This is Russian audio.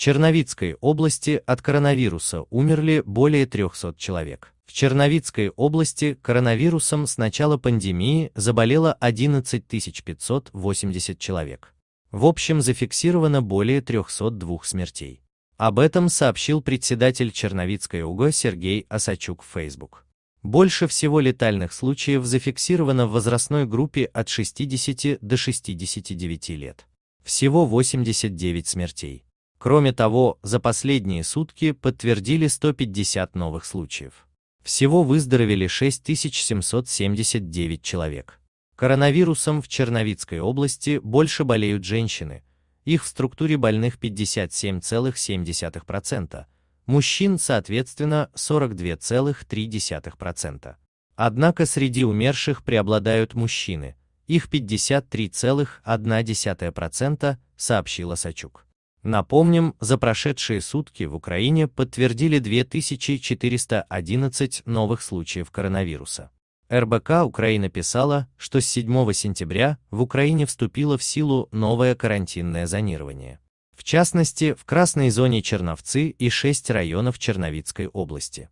Черновицкой области от коронавируса умерли более 300 человек. В Черновицкой области коронавирусом с начала пандемии заболело 11 580 человек. В общем зафиксировано более 302 смертей. Об этом сообщил председатель Черновицкой УГО Сергей Осачук в Facebook. Больше всего летальных случаев зафиксировано в возрастной группе от 60 до 69 лет. Всего 89 смертей. Кроме того, за последние сутки подтвердили 150 новых случаев. Всего выздоровели 6779 человек. Коронавирусом в Черновицкой области больше болеют женщины, их в структуре больных 57,7%, мужчин, соответственно, 42,3%. Однако среди умерших преобладают мужчины, их 53,1%, сообщила Сачук. Напомним, за прошедшие сутки в Украине подтвердили 2411 новых случаев коронавируса. РБК Украина писала, что с 7 сентября в Украине вступило в силу новое карантинное зонирование. В частности, в красной зоне Черновцы и шесть районов Черновицкой области.